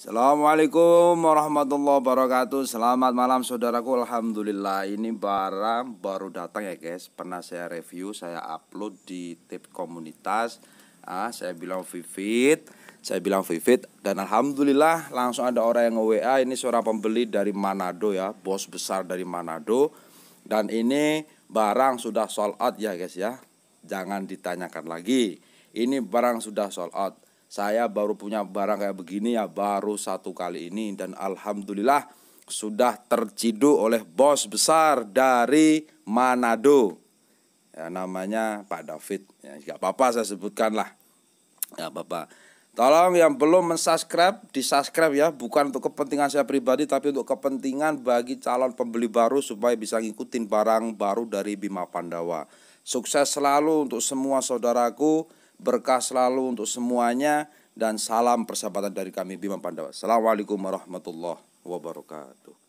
Assalamualaikum warahmatullahi wabarakatuh Selamat malam saudaraku Alhamdulillah ini barang baru datang ya guys Pernah saya review saya upload di tip komunitas ah, Saya bilang Vivid Saya bilang Vivid Dan Alhamdulillah langsung ada orang yang nge WA Ini seorang pembeli dari Manado ya Bos besar dari Manado Dan ini barang sudah sold out ya guys ya Jangan ditanyakan lagi Ini barang sudah sold out saya baru punya barang kayak begini ya baru satu kali ini dan alhamdulillah sudah terciduk oleh bos besar dari Manado. Ya, namanya Pak David. Ya, nggak apa-apa saya sebutkan lah. ya bapak Tolong yang belum mensubscribe, disubscribe ya, bukan untuk kepentingan saya pribadi tapi untuk kepentingan bagi calon pembeli baru supaya bisa ngikutin barang baru dari Bima Pandawa. Sukses selalu untuk semua saudaraku Berkah selalu untuk semuanya dan salam persahabatan dari kami Bima Pandawa. Assalamualaikum warahmatullahi wabarakatuh.